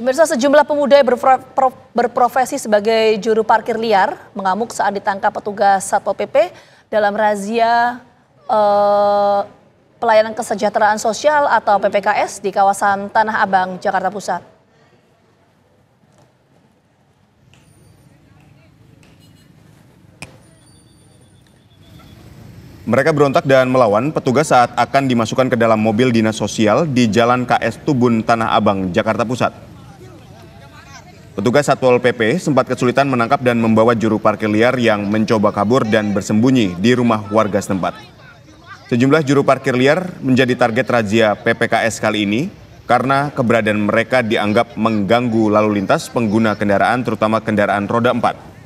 Pemirsa sejumlah pemuda berprofesi sebagai juru parkir liar mengamuk saat ditangkap petugas Satpol PP dalam razia eh, pelayanan kesejahteraan sosial atau PPKS di kawasan Tanah Abang, Jakarta Pusat. Mereka berontak dan melawan petugas saat akan dimasukkan ke dalam mobil dinas sosial di Jalan KS Tubun Tanah Abang, Jakarta Pusat. Petugas Satpol PP sempat kesulitan menangkap dan membawa juru parkir liar yang mencoba kabur dan bersembunyi di rumah warga setempat. Sejumlah juru parkir liar menjadi target razia PPKS kali ini karena keberadaan mereka dianggap mengganggu lalu lintas pengguna kendaraan terutama kendaraan roda 4.